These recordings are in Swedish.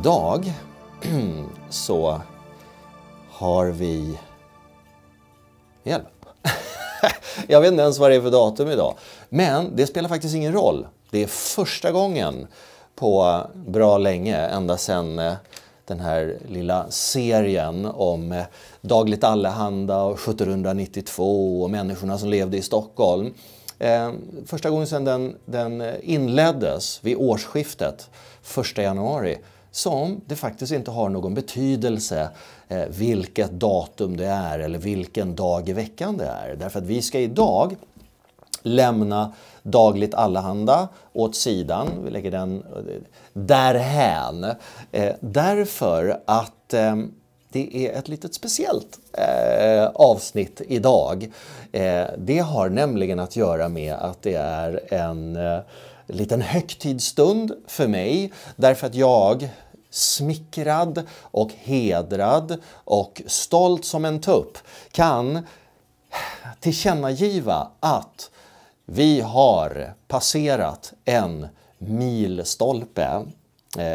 Idag så har vi... Hjälp! Jag vet inte ens vad det är för datum idag. Men det spelar faktiskt ingen roll. Det är första gången på bra länge, ända sedan eh, den här lilla serien om eh, Dagligt Allehanda och 1792 och människorna som levde i Stockholm. Eh, första gången sedan den, den inleddes vid årsskiftet, 1 januari, som det faktiskt inte har någon betydelse eh, vilket datum det är eller vilken dag i veckan det är. Därför att vi ska idag lämna dagligt allehanda åt sidan, vi lägger den eh, därhän. Eh, därför att det är ett litet speciellt eh, avsnitt idag. Eh, det har nämligen att göra med att det är en eh, liten högtidsstund för mig därför att jag smickrad och hedrad och stolt som en tupp kan tillkännagiva att vi har passerat en milstolpe, eh,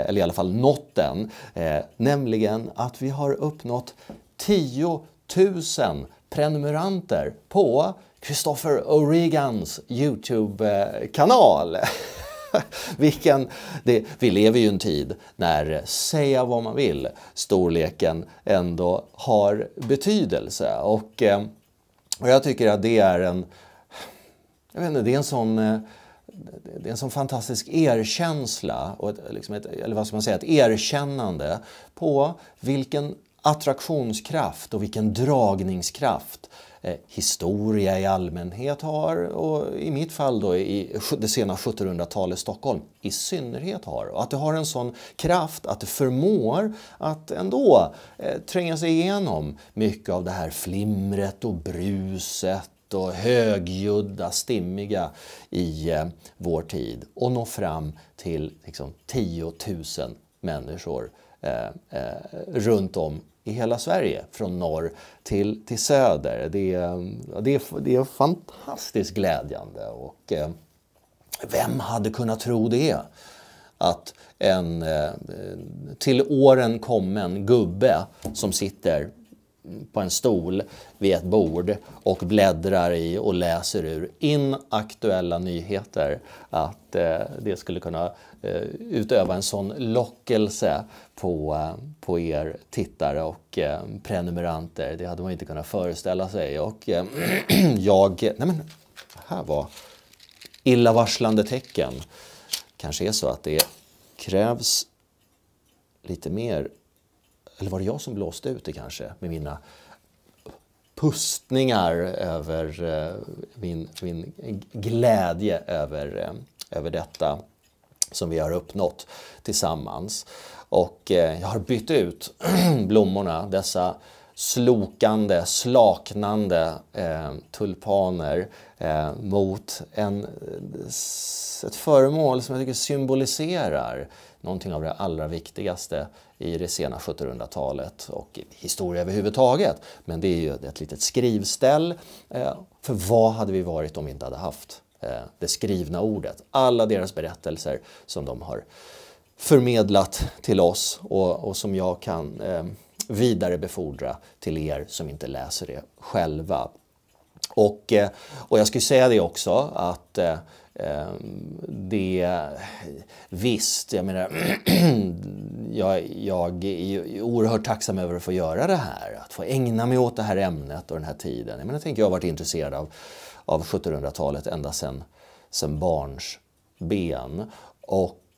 eller i alla fall nått den, eh, nämligen att vi har uppnått 10 000 prenumeranter på Christopher O'Regans Youtube-kanal. Vilken, det, vi lever ju i en tid när, säga vad man vill, storleken ändå har betydelse. Och, eh, och jag tycker att det är en, jag vet inte, det är en sån eh, det är en sån fantastisk erkänsla, och ett, liksom ett, eller vad ska man säga, ett erkännande på vilken attraktionskraft och vilken dragningskraft Eh, historia i allmänhet har och i mitt fall då i det sena 1700-talet Stockholm i synnerhet har. Och att det har en sån kraft att det förmår att ändå eh, tränga sig igenom mycket av det här flimret och bruset och högljudda, stimmiga i eh, vår tid och nå fram till liksom, 10 000 människor eh, eh, runt om i hela Sverige, från norr till, till söder. Det är, det, det är fantastiskt glädjande. Och, eh, vem hade kunnat tro det? Att en eh, till åren kommen gubbe som sitter på en stol vid ett bord och bläddrar i och läser ur inaktuella nyheter att eh, det skulle kunna eh, utöva en sån lockelse på, eh, på er tittare och eh, prenumeranter. Det hade man inte kunnat föreställa sig. Och eh, jag... Nej men, här var illavarslande tecken. kanske är så att det krävs lite mer eller var det jag som blåste ut det kanske med mina pustningar över eh, min, min glädje över, eh, över detta som vi har uppnått tillsammans. Och eh, jag har bytt ut blommorna, dessa slokande, slaknande eh, tulpaner eh, mot en, eh, ett föremål som jag tycker symboliserar någonting av det allra viktigaste i det sena 1700-talet och historia överhuvudtaget. Men det är ju ett litet skrivställ. Eh, för vad hade vi varit om vi inte hade haft eh, det skrivna ordet? Alla deras berättelser som de har förmedlat till oss och, och som jag kan eh, vidarebefordra till er som inte läser det själva. Och, och jag ska säga det också att Ehm, det, visst, jag menar, jag, jag är oerhört tacksam över att få göra det här, att få ägna mig åt det här ämnet och den här tiden. Jag menar, tänker jag har varit intresserad av, av 1700-talet ända sedan sen barns ben.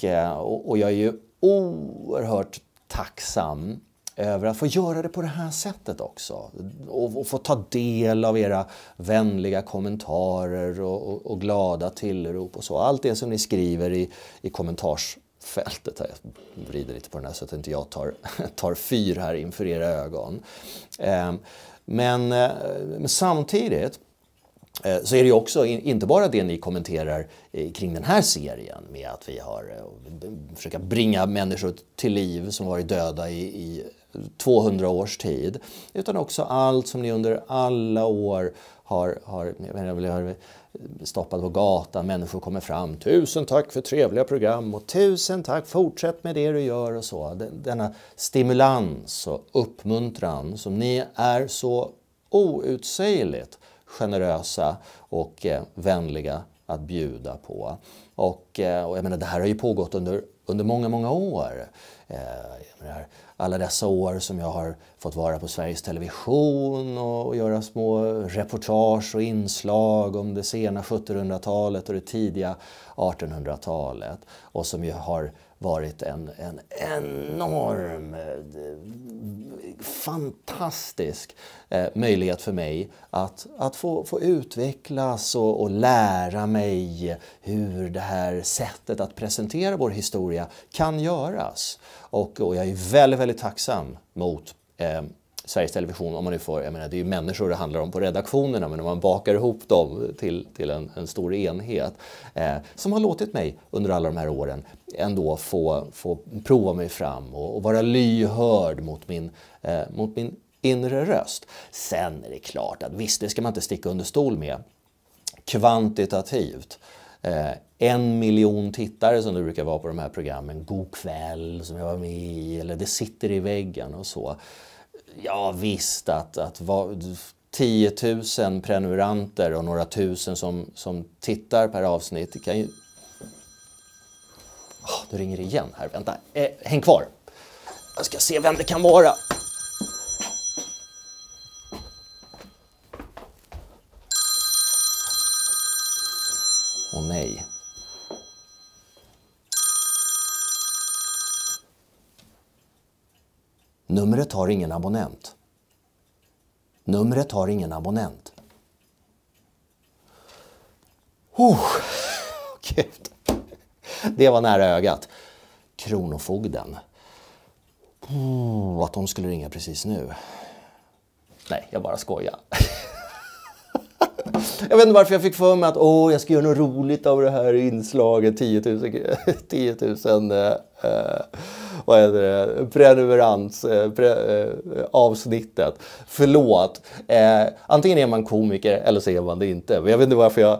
Eh, och, och jag är ju oerhört tacksam över att få göra det på det här sättet också. Och, och få ta del av era vänliga kommentarer och, och, och, glada tillrop och så. Allt det som ni skriver i, i kommentarsfältet. Jag vrider lite på den här så att inte jag tar, tar fyr här inför era ögon. Ehm, men, eh, men samtidigt eh, så är det ju också inte bara det ni kommenterar kring den här serien med att vi har eh, försöka bringa människor till liv som varit döda i, i 200 års tid, utan också allt som ni under alla år har, har, har stoppat på gatan, människor kommer fram. Tusen tack för trevliga program och tusen tack, fortsätt med det du gör och så. Denna stimulans och uppmuntran som ni är så outsägligt generösa och eh, vänliga att bjuda på. Och, eh, och jag menar, det här har ju pågått under, under många, många år. Eh, alla dessa år som jag har fått vara på Sveriges Television och göra små reportage och inslag om det sena 1700-talet och det tidiga 1800-talet. Och som ju har varit en, en enorm, eh, fantastisk eh, möjlighet för mig att, att få, få utvecklas och, och, lära mig hur det här sättet att presentera vår historia kan göras. Och, och jag är väldigt, väldigt tacksam mot eh, Sveriges Television, om man nu får, jag menar, det är ju människor det handlar om på redaktionerna, men om man bakar ihop dem till, till en, en stor enhet eh, som har låtit mig under alla de här åren ändå få, få prova mig fram och, och vara lyhörd mot min, eh, mot min inre röst. Sen är det klart att visst, det ska man inte sticka under stol med, kvantitativt eh, en miljon tittare som det brukar vara på de här programmen, God kväll som jag var med i, eller Det sitter i väggen och så. Ja visst, att, att va, 10 000 prenumeranter och några tusen som, som tittar per avsnitt det kan ju... Oh, ah, nu ringer det igen här, vänta. Eh, häng kvar. Jag ska se vem det kan vara. Numret har ingen abonnent. Numret har ingen abonnent. Oh, Gud. Det var nära ögat. Kronofogden. Oh, att de skulle ringa precis nu. Nej, jag bara skojar. Jag vet inte varför jag fick för mig att åh, jag ska göra något roligt av det här inslaget. 10 000, 10 000 eh, eh vad heter det, prenumerans, eh, pre, eh, avsnittet. Förlåt. Eh, antingen är man komiker eller så är man det inte. Men jag vet inte varför jag...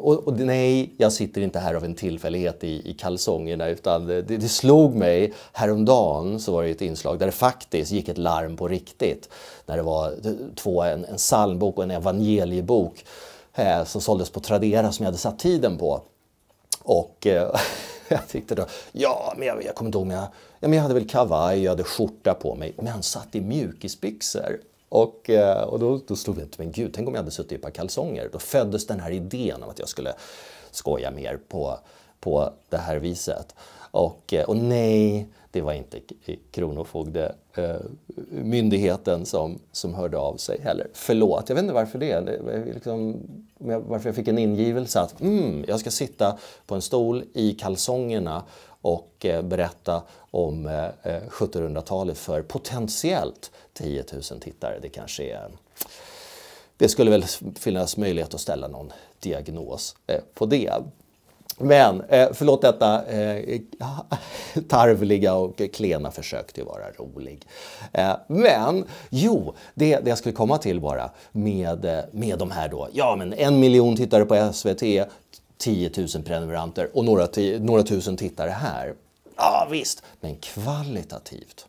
Och, och nej, jag sitter inte här av en tillfällighet i, i kalsongerna utan det, det slog mig häromdagen så var det ett inslag där det faktiskt gick ett larm på riktigt. När det var två, en, en psalmbok och en evangeliebok eh, som såldes på Tradera som jag hade satt tiden på. Och eh, jag tyckte då, ja, men jag, jag kommer inte ihåg, om jag Ja, men jag hade väl kavaj, jag hade skjorta på mig, men satt i mjukisbyxor. Och, eh, och då, då stod jag men gud, tänk om jag hade suttit i ett par kalsonger. Då föddes den här idén om att jag skulle skoja mer på, på det här viset. Och, eh, och nej, det var inte eh, Kronofogdemyndigheten som, som hörde av sig heller. Förlåt, jag vet inte varför det. det liksom, varför jag fick en ingivelse att mm, jag ska sitta på en stol i kalsongerna och eh, berätta om 1700-talet eh, eh, för potentiellt 10 000 tittare. Det kanske är... Det skulle väl finnas möjlighet att ställa någon diagnos på det. Men förlåt detta tarvliga och klena försök till att vara rolig. men jo, det, det jag skulle komma till bara med, med de här då, ja men en miljon tittare på SVT, 10 000 prenumeranter och några, några tusen tittare här. Ja visst, men kvalitativt.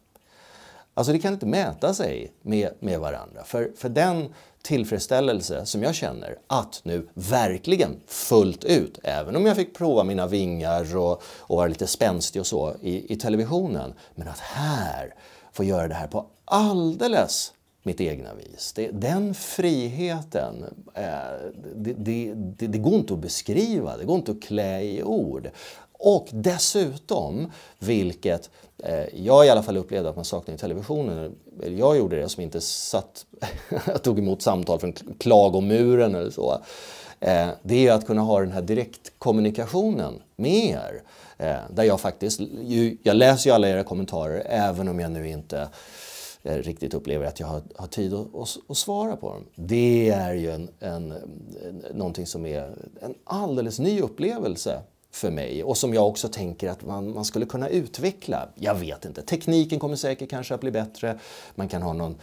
Alltså det kan inte mäta sig med, med varandra. För, för den tillfredsställelse som jag känner att nu verkligen fullt ut, även om jag fick prova mina vingar och, och vara lite spänstig och så i, i televisionen, men att här få göra det här på alldeles mitt egna vis. Det, den friheten, eh, det, det, det, det går inte att beskriva, det går inte att klä i ord. Och dessutom, vilket eh, jag i alla fall upplevde att man saknade i televisionen, jag gjorde det som inte satt, tog emot samtal från klagomuren eller så, eh, det är att kunna ha den här direktkommunikationen med er. Eh, där jag faktiskt, ju, jag läser ju alla era kommentarer även om jag nu inte jag riktigt upplever att jag har, har tid att, att, att, svara på dem. Det är ju en, en, någonting som är en alldeles ny upplevelse för mig och som jag också tänker att man, man skulle kunna utveckla. Jag vet inte, tekniken kommer säkert kanske att bli bättre. Man kan ha någon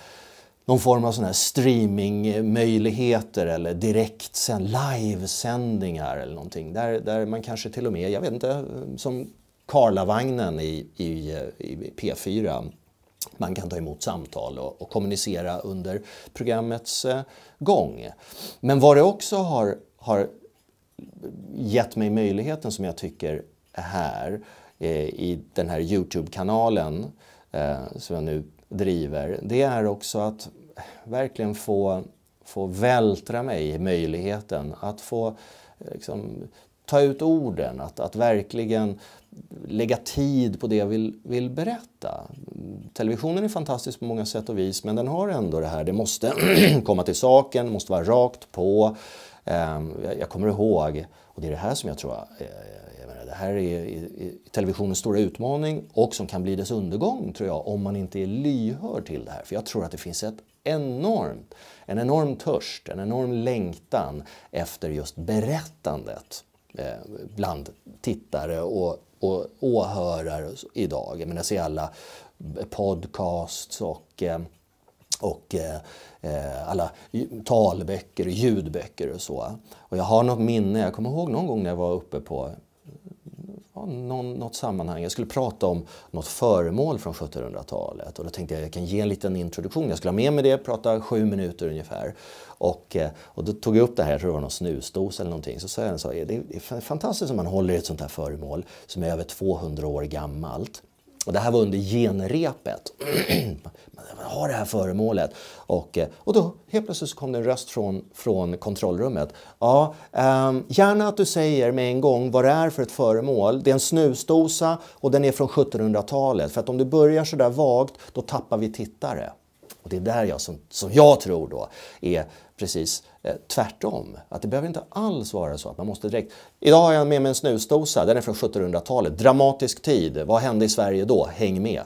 någon form av sån här streamingmöjligheter eller direkt livesändningar eller någonting. Där, där man kanske till och med, jag vet inte, som Karlavagnen i, i, i P4 man kan ta emot samtal och, och kommunicera under programmets eh, gång. Men vad det också har, har gett mig möjligheten som jag tycker är här eh, i den här Youtube-kanalen eh, som jag nu driver, det är också att verkligen få, få vältra mig i möjligheten att få eh, liksom, ta ut orden, att, att verkligen lägga tid på det jag vill, vill berätta. Televisionen är fantastisk på många sätt och vis men den har ändå det här, det måste komma till saken, måste vara rakt på. Ehm, jag kommer ihåg, och det är det här som jag tror, eh, jag menar, det här är televisionens stora utmaning och som kan bli dess undergång tror jag om man inte är lyhörd till det här. För jag tror att det finns ett enormt, en enorm törst, en enorm längtan efter just berättandet eh, bland tittare och och åhörare idag. Jag menar, se alla podcasts och eh, och eh, eh, alla talböcker och ljudböcker och så. Och jag har något minne, jag kommer ihåg någon gång när jag var uppe på någon, något sammanhang. Jag skulle prata om något föremål från 1700-talet och då tänkte jag jag kan ge en liten introduktion. Jag skulle ha med mig det, prata sju minuter ungefär. Och, eh, och då tog jag upp det här, jag tror det var någon snusdos eller någonting. Så sa jag, det är fantastiskt om man håller i ett sånt här föremål som är över 200 år gammalt och det här var under genrepet. har det här föremålet. Och, eh, och då helt plötsligt så kom det en röst från, från kontrollrummet. Ja, um, gärna att du säger med en gång vad det är för ett föremål. Det är en snusdosa och den är från 1700-talet. För att om du börjar så där vagt, då tappar vi tittare. Och det är där jag som, som jag tror då är precis Eh, tvärtom, att det behöver inte alls vara så att man måste direkt... Idag har jag med mig en snusdosa, den är från 1700-talet. Dramatisk tid, vad hände i Sverige då? Häng med!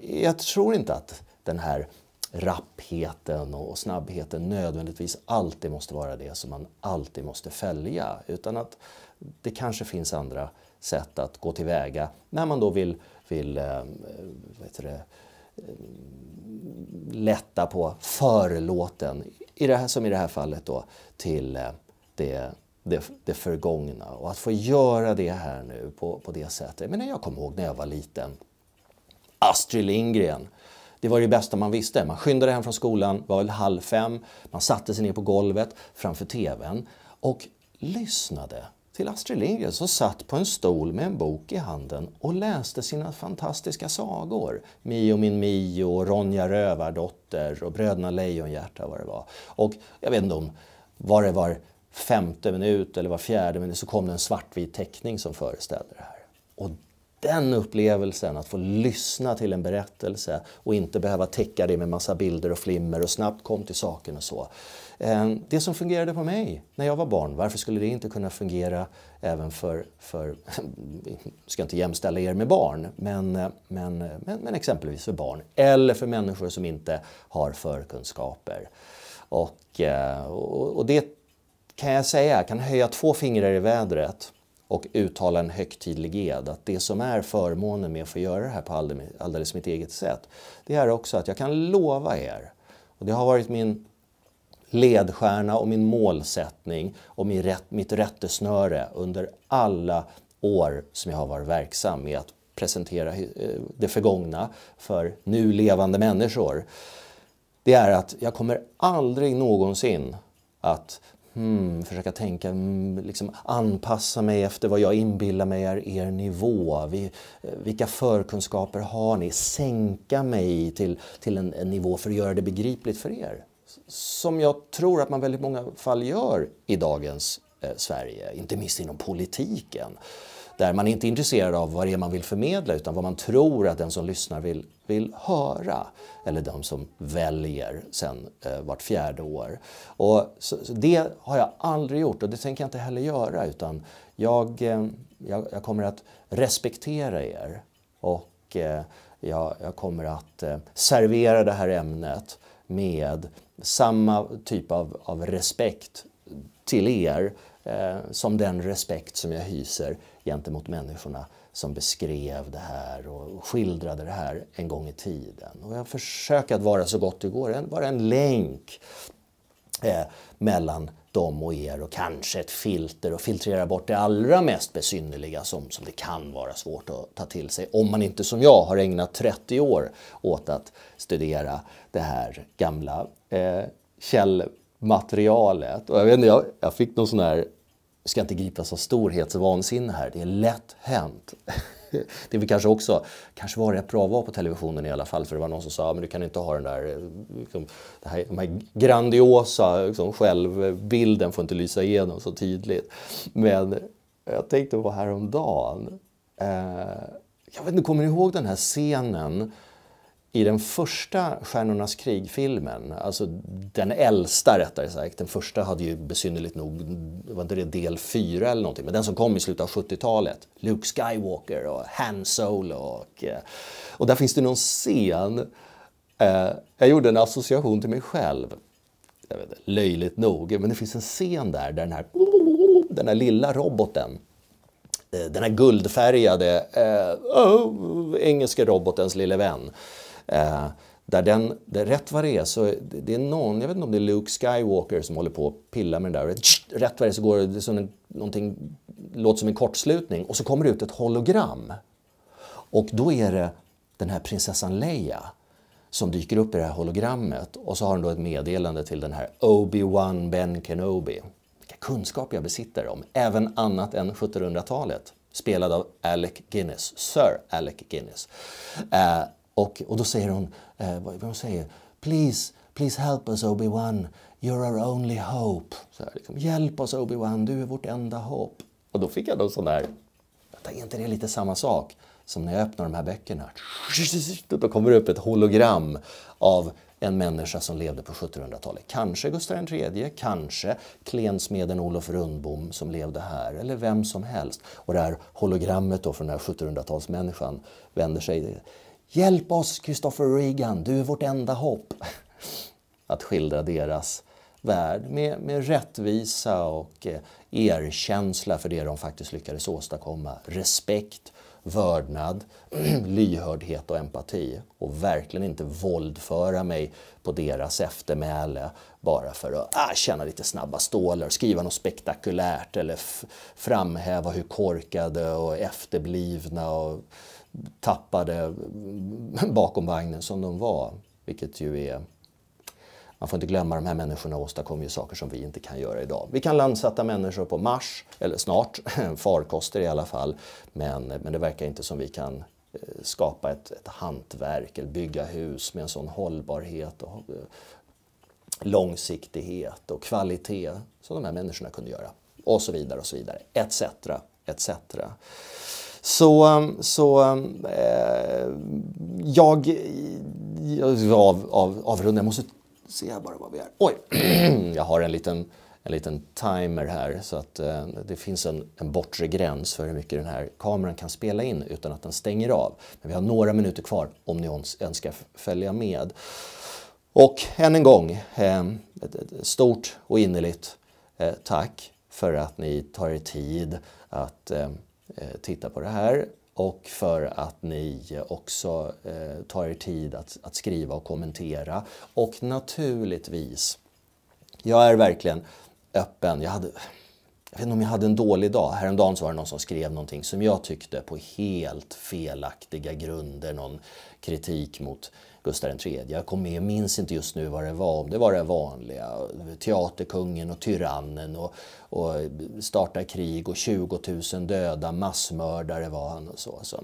Jag tror inte att den här rappheten och snabbheten nödvändigtvis alltid måste vara det som man alltid måste följa. Utan att det kanske finns andra sätt att gå tillväga när man då vill, vill äh, eh, vet det, lätta på förlåten, i det här, som i det här fallet då, till eh, det, det, det förgångna. Och att få göra det här nu på, på det sättet. Men jag kommer ihåg när jag var liten, Astrid Lindgren, det var det bästa man visste. Man skyndade hem från skolan, var väl halv fem, man satte sig ner på golvet framför TVn och lyssnade till Astrid Lindgren som satt på en stol med en bok i handen och läste sina fantastiska sagor. Mio min Mio, Ronja Rövardotter och Bröderna Lejonhjärta vad det var. Och jag vet inte om var det var femte minut eller var fjärde minut så kom det en svartvit teckning som föreställde det här. Och den upplevelsen, att få lyssna till en berättelse och inte behöva täcka det med massa bilder och flimmer och snabbt kom till saken och så. Ehm, det som fungerade på mig när jag var barn, varför skulle det inte kunna fungera även för, för ska inte jämställa er med barn, men, men, men, men exempelvis för barn eller för människor som inte har förkunskaper. Och, eh, och, och det kan jag säga kan höja två fingrar i vädret och uttala en högtidlig ed att det som är förmånen med att få göra det här på alldeles mitt eget sätt, det är också att jag kan lova er, och det har varit min ledstjärna och min målsättning och min rätt, mitt rättesnöre under alla år som jag har varit verksam med att presentera eh, det förgångna för nu levande människor. Det är att jag kommer aldrig någonsin att hmm, försöka tänka, mm, liksom anpassa mig efter vad jag inbillar mig är er nivå. Vi, eh, vilka förkunskaper har ni? Sänka mig till, till en, en nivå för att göra det begripligt för er. Som jag tror att man väldigt många fall gör i dagens eh, Sverige, inte minst inom politiken där man inte är intresserad av vad det är man vill förmedla utan vad man tror att den som lyssnar vill, vill höra. Eller de som väljer sen eh, vart fjärde år. Och så, så det har jag aldrig gjort och det tänker jag inte heller göra utan jag, eh, jag, jag kommer att respektera er och eh, jag, jag, kommer att eh, servera det här ämnet med samma typ av, av respekt till er eh, som den respekt som jag hyser gentemot människorna som beskrev det här och skildrade det här en gång i tiden. Och jag försöker att vara så gott det går, vara en länk eh, mellan dem och er och kanske ett filter och filtrera bort det allra mest besynnerliga som, som det kan vara svårt att ta till sig om man inte som jag har ägnat 30 år åt att studera det här gamla eh, källmaterialet. Och jag, vet inte, jag, jag fick någon sån här vi ska inte gripas av storhetsvansinne här, det är lätt hänt. Det vi kanske också, kanske var rätt bra att vara på televisionen i alla fall, för det var någon som sa, men du kan inte ha den där, eh, liksom, här, de här grandiosa liksom, självbilden får inte lysa igenom så tydligt. Men jag tänkte på häromdagen, eh, jag vet inte, kommer ni ihåg den här scenen i den första Stjärnornas krig-filmen, alltså den äldsta rättare sagt, den första hade ju besynnerligt nog, var inte det del fyra eller någonting, men den som kom i slutet av 70-talet, Luke Skywalker och Han Solo och, eh, och där finns det någon scen, eh, jag gjorde en association till mig själv, jag vet, löjligt nog, men det finns en scen där, där den här, den här lilla roboten eh, den här guldfärgade eh, oh, engelska robotens lille vän Eh, där den, där rätt vad det är, så det är någon, jag vet inte om det är Luke Skywalker som håller på att pilla med den där. Rätt vad det är så går det som en, någonting, låter som en kortslutning och så kommer det ut ett hologram. Och då är det den här prinsessan Leia som dyker upp i det här hologrammet och så har hon då ett meddelande till den här Obi-Wan Ben Kenobi. Vilka kunskaper jag besitter om även annat än 1700-talet. Spelad av Alec Guinness, Sir Alec Guinness. Eh, och, och då säger hon, eh, vad hon säger, please, please help us Obi-Wan, you're our only hope. Så här, liksom, Hjälp oss Obi-Wan, du är vårt enda hopp. Och då fick jag någon sån här, är inte det lite samma sak som när jag öppnar de här böckerna? Då kommer det upp ett hologram av en människa som levde på 1700-talet. Kanske Gustav III, kanske klensmeden Olof Rundbom som levde här, eller vem som helst. Och det här hologrammet då från den här 1700-talsmänniskan vänder sig Hjälp oss, Christopher Reagan, du är vårt enda hopp. Att skildra deras värld med, med rättvisa och eh, erkänsla för det de faktiskt lyckades åstadkomma. Respekt, vördnad, lyhördhet och empati. Och verkligen inte våldföra mig på deras eftermäle bara för att ah, tjäna lite snabba stålar, skriva något spektakulärt eller framhäva hur korkade och efterblivna och tappade bakom vagnen som de var. Vilket ju är... Man får inte glömma, de här människorna åstadkom ju saker som vi inte kan göra idag. Vi kan landsätta människor på Mars, eller snart, farkoster i alla fall. Men, men det verkar inte som vi kan eh, skapa ett, ett hantverk eller bygga hus med en sån hållbarhet och eh, långsiktighet och kvalitet som de här människorna kunde göra. Och så vidare och så vidare, etcetera. etc. Så, um, så um, eh, jag, jag av, av, avrundar. Jag måste se bara vad vi är. Oj! jag har en liten, en liten timer här så att eh, det finns en, en bortre gräns för hur mycket den här kameran kan spela in utan att den stänger av. Men vi har några minuter kvar om ni önskar följa med. Och än en gång, ehm, stort och innerligt eh, tack för att ni tar er tid att ehm, Eh, titta på det här och för att ni eh, också eh, tar er tid att, att, skriva och kommentera. Och naturligtvis, jag är verkligen öppen. Jag hade, jag vet inte om jag hade en dålig dag. Häromdagen så var det någon som skrev någonting som jag tyckte på helt felaktiga grunder, någon kritik mot Gustav III. Jag kommer jag minns inte just nu vad det var, om det var det vanliga. Teaterkungen och tyrannen och, och starta krig och 20 000 döda, massmördare var han och så. så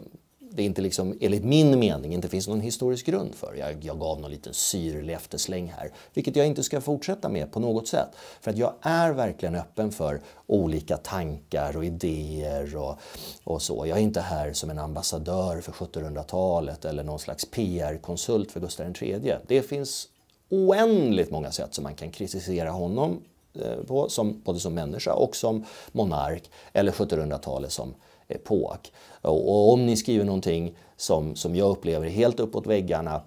det inte liksom, enligt min mening inte finns någon historisk grund för. Jag, jag gav någon liten syrlig eftersläng här, vilket jag inte ska fortsätta med på något sätt. För att jag är verkligen öppen för olika tankar och idéer och, och så. Jag är inte här som en ambassadör för 1700-talet eller någon slags PR-konsult för Gustav III. Det finns oändligt många sätt som man kan kritisera honom eh, på, som, både som människa och som monark, eller 1700-talet som epok. Och om ni skriver någonting som, som jag upplever är helt uppåt väggarna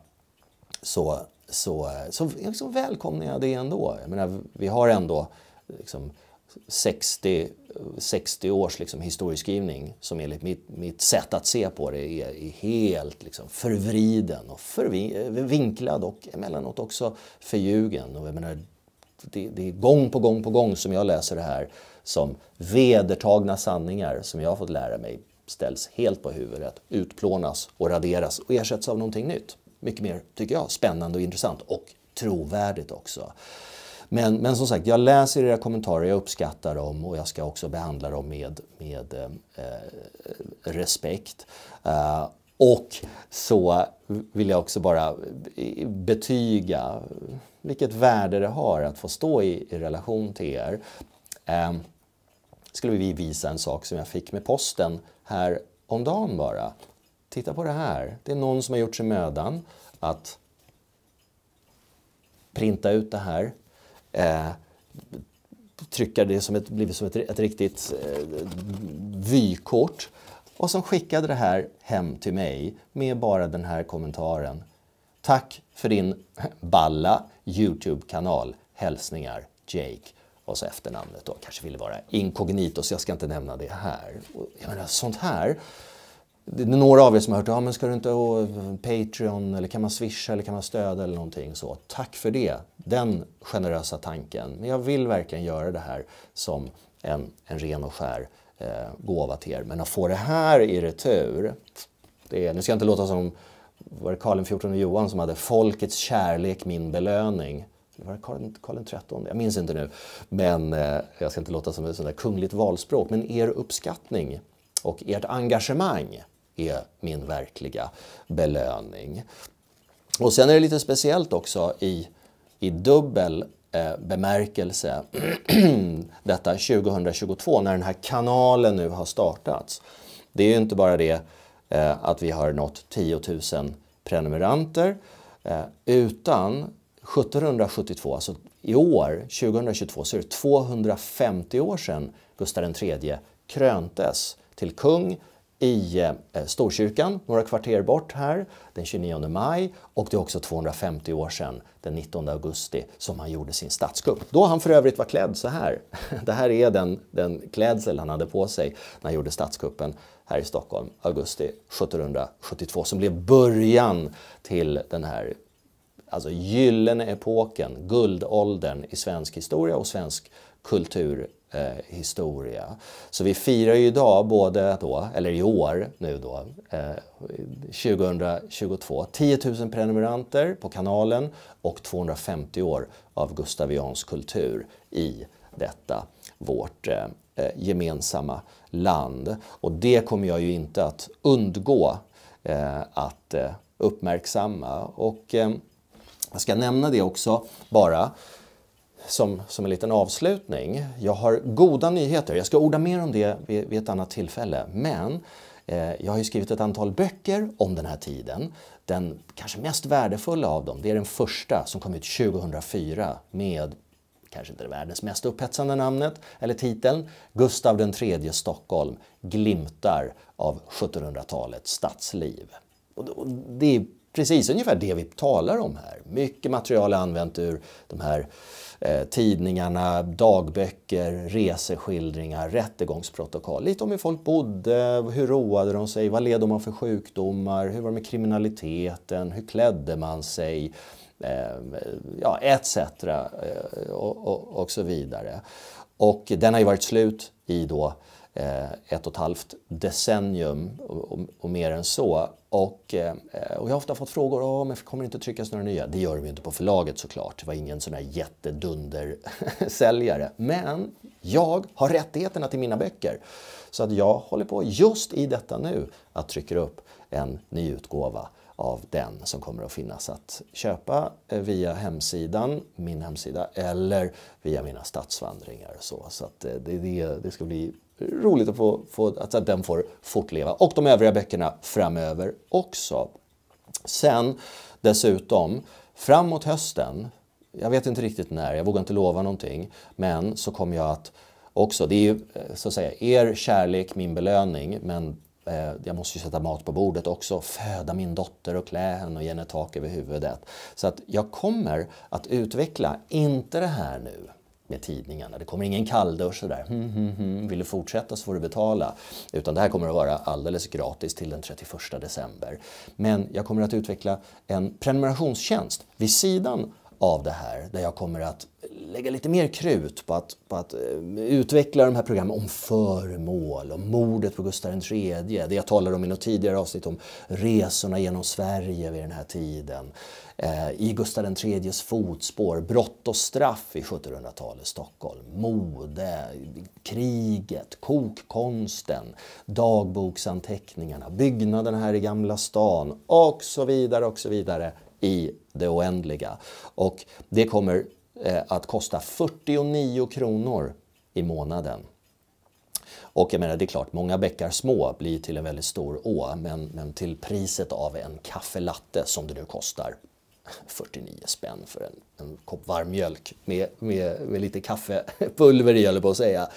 så, så, så liksom välkomnar jag det ändå. Jag menar, vi har ändå liksom 60, 60 års liksom historieskrivning som enligt mitt, mitt sätt att se på det är, är helt liksom förvriden och förvinklad och emellanåt också förljugen. Och jag menar, det, det är gång på gång på gång som jag läser det här som vedertagna sanningar som jag har fått lära mig ställs helt på huvudet, utplånas och raderas och ersätts av någonting nytt. Mycket mer, tycker jag, spännande och intressant och trovärdigt också. Men, men som sagt, jag läser era kommentarer, jag uppskattar dem och jag ska också behandla dem med, med eh, respekt. Eh, och så vill jag också bara betyga vilket värde det har att få stå i, i relation till er. Eh, skulle vi visa en sak som jag fick med posten här om dagen bara. Titta på det här. Det är någon som har gjort sig mödan att printa ut det här. Eh, trycka det som ett, blivit som ett, ett riktigt eh, vykort. Och som skickade det här hem till mig med bara den här kommentaren. Tack för din balla Youtube-kanal. Hälsningar Jake och så efternamnet då, kanske ville vara inkognito så jag ska inte nämna det här. Och jag menar, sånt här. Det är några av er som har hört, att men ska du inte ha Patreon eller kan man swisha eller kan man stödja eller någonting så. Tack för det, den generösa tanken. Men jag vill verkligen göra det här som en, en ren och skär eh, gåva till er. Men att få det här i retur, det är, nu ska jag inte låta som var det Karl XIV Johan som hade “Folkets kärlek, min belöning”. Eller var det Karl, Karl XIII? Jag minns inte nu. Men eh, jag ska inte låta som ett sånt där kungligt valspråk. Men er uppskattning och ert engagemang är min verkliga belöning. Och sen är det lite speciellt också i, i dubbel eh, bemärkelse detta 2022 när den här kanalen nu har startats. Det är ju inte bara det eh, att vi har nått 10 000 prenumeranter eh, utan 1772, alltså i år, 2022, så är det 250 år sedan Gustav III kröntes till kung i eh, Storkyrkan, några kvarter bort här, den 29 maj. Och det är också 250 år sedan, den 19 augusti, som han gjorde sin statskupp. Då han för övrigt var klädd så här. Det här är den, den klädsel han hade på sig när han gjorde statskuppen här i Stockholm, augusti 1772, som blev början till den här alltså gyllene epoken, guldåldern i svensk historia och svensk kulturhistoria. Eh, så vi firar ju idag, både då, eller i år nu då, eh, 2022, 10 000 prenumeranter på kanalen och 250 år av gustaviansk kultur i detta vårt eh, gemensamma land. Och det kommer jag ju inte att undgå eh, att eh, uppmärksamma. Och, eh, jag ska nämna det också bara som, som en liten avslutning. Jag har goda nyheter. Jag ska orda mer om det vid, vid ett annat tillfälle. Men eh, jag har skrivit ett antal böcker om den här tiden. Den kanske mest värdefulla av dem, det är den första som kom ut 2004 med kanske inte världens mest upphetsande namnet eller titeln, Gustav III Stockholm, glimtar av 1700-talets stadsliv. Och det är precis ungefär det vi talar om här. Mycket material är använt ur de här eh, tidningarna, dagböcker, reseskildringar, rättegångsprotokoll. Lite om hur folk bodde, hur roade de sig, vad led de av för sjukdomar, hur var det med kriminaliteten, hur klädde man sig, ehm, ja, etc. Eh, och, och, och så vidare. Och den har ju varit slut i då Eh, ett och ett halvt decennium och, mer än så. Och, eh, och, jag har ofta fått frågor om oh, men kommer det inte tryckas några nya. Det gör de ju inte på förlaget såklart. Det var ingen sån här jättedundersäljare. Men jag har rättigheterna till mina böcker. Så att jag håller på just i detta nu att trycka upp en ny utgåva av den som kommer att finnas att köpa eh, via hemsidan, min hemsida, eller via mina stadsvandringar. Så, så det, det, det ska bli roligt att, få, få, att, att den får fortleva. Och de övriga böckerna framöver också. Sen dessutom, framåt hösten, jag vet inte riktigt när, jag vågar inte lova någonting, men så kommer jag att också, det är ju eh, så att säga er kärlek, min belöning, men eh, jag måste ju sätta mat på bordet också, föda min dotter och klä henne och ge henne tak över huvudet. Så att jag kommer att utveckla, inte det här nu, med tidningarna. Det kommer ingen kalldusch sådär, hmm, hmm, hmm, vill du fortsätta så får du betala. Utan det här kommer att vara alldeles gratis till den 31 december. Men jag kommer att utveckla en prenumerationstjänst vid sidan av det här där jag kommer att lägga lite mer krut på att, på att eh, utveckla de här programmen om föremål, om mordet på Gustav III, det jag talade om i något tidigare avsnitt om resorna genom Sverige vid den här tiden, eh, i Gustav IIIs fotspår, brott och straff i 1700-talets Stockholm, mode, kriget, kokkonsten, dagboksanteckningarna, byggnaderna här i Gamla stan och så vidare och så vidare i det oändliga. Och det kommer eh, att kosta 49 kronor i månaden. Och jag menar, det är klart, många bäckar små blir till en väldigt stor å, men, men till priset av en kaffelatte som det nu kostar. 49 spänn för en, en kopp varm mjölk med, med, med lite kaffepulver i, höll på att säga,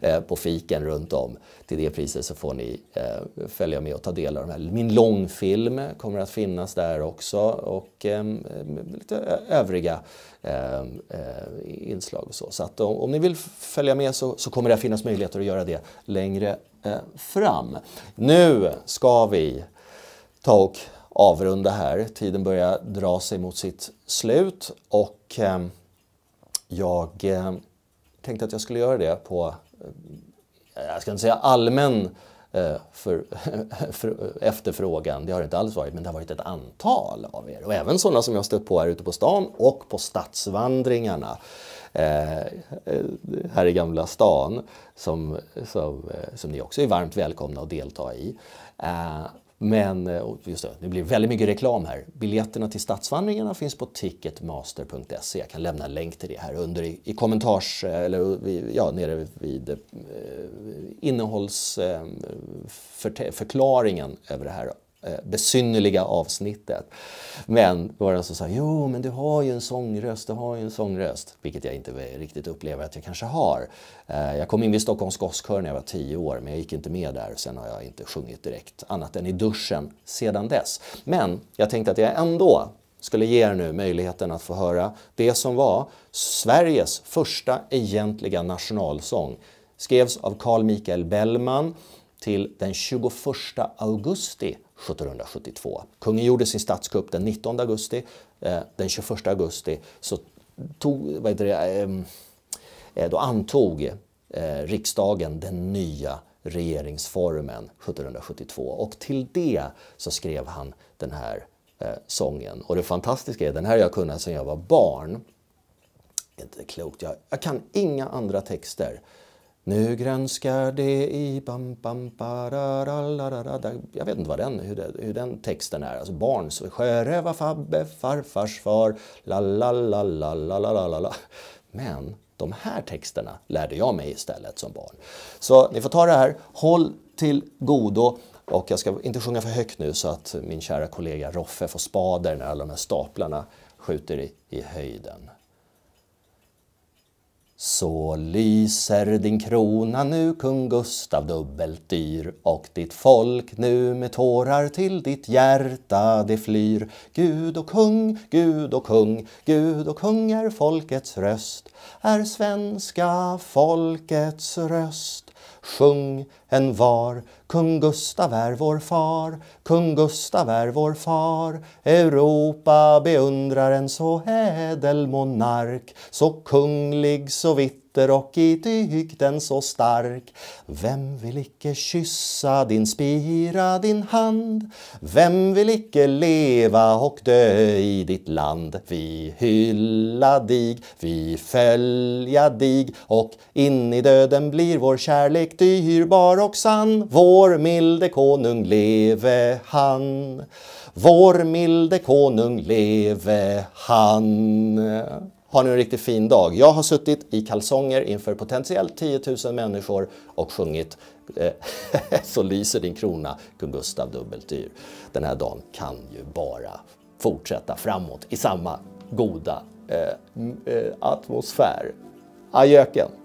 eh, på fiken runt om. Till det priset så får ni eh, följa med och ta del av de här. Min långfilm kommer att finnas där också och ehm, eh, lite övriga ehm, eh, inslag och så. Så att om, om ni vill följa med så, så kommer det att finnas möjligheter att göra det längre eh, fram. Nu ska vi ta och avrunda här. Tiden börjar dra sig mot sitt slut och ehm, jag ehm, tänkte att jag skulle göra det på, eh, jag ska inte säga allmän eh, för, för, efterfrågan. Det har det inte alls varit, men det har varit ett antal av er. Och även sådana som jag stött på här ute på stan och på stadsvandringarna eh, här i Gamla stan som, som, som ni också är varmt välkomna att delta i. Men eh, just det, det blir väldigt mycket reklam här. Biljetterna till Stadsvandringarna finns på ticketmaster.se. Jag kan lämna en länk till det här under i, i kommentars eh, eller eh, ja, nere vid eh, innehållsförklaringen över det här Eh, besynnerliga avsnittet. Men då var det en alltså sa “Jo, men du har ju en sångröst, du har ju en sångröst”, vilket jag inte riktigt upplever att jag kanske har. Eh, jag kom in vid Stockholms gosskör när jag var tio år, men jag gick inte med där och sen har jag inte sjungit direkt, annat än i duschen, sedan dess. Men jag tänkte att jag ändå skulle ge er nu möjligheten att få höra det som var Sveriges första egentliga nationalsång. Skrevs av Carl Michael Bellman till den 21 augusti 1772. Kungen gjorde sin statskupp den 19 augusti. Eh, den 21 augusti så tog, vad heter det, ehm, eh, då antog eh, riksdagen den nya regeringsformen 1772 och till det så skrev han den här sången. Och det fantastiska är, den här har jag kunnat sedan jag var barn. Inte klokt, jag, jag kan inga andra texter nu grönskar det i bam bam Jag vet inte vad den, hur, det, hur den texten är. Alltså barns sjöröva Fabbe, farfars far, la la la la la la la la. Men de här texterna lärde jag mig istället som barn. Så ni får ta det här, håll till godo. Och jag ska inte sjunga för högt nu så att min kära kollega Roffe får spader när alla de här staplarna skjuter i, i höjden. Så lyser din krona nu, kung Gustav dubbelt dyr och ditt folk nu med tårar till ditt hjärta det flyr. Gud och kung, Gud och kung, Gud och kung är folkets röst, är svenska folkets röst. Sjung en var, kung Gustav är vår far, kung Gustav är vår far. Europa beundrar en så hädel monark, så kunglig så vitt bitter och i dygden så stark. Vem vill icke kyssa din spira, din hand? Vem vill icke leva och dö i ditt land? Vi hylla dig, vi följa dig och in i döden blir vår kärlek dyrbar och sann. Vår milde konung leve han. Vår milde konung leve han. Har ni en riktigt fin dag. Jag har suttit i kalsonger inför potentiellt 10 000 människor och sjungit eh, Så lyser din krona, kung Gustav dubbeltyr. Den här dagen kan ju bara fortsätta framåt i samma goda eh, eh atmosfär. Ajöken!